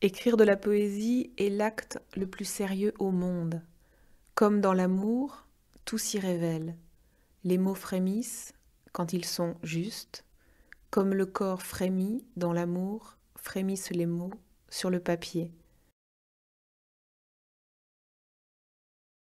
Écrire de la poésie est l'acte le plus sérieux au monde. Comme dans l'amour, tout s'y révèle. Les mots frémissent quand ils sont justes, comme le corps frémit dans l'amour, frémissent les mots sur le papier.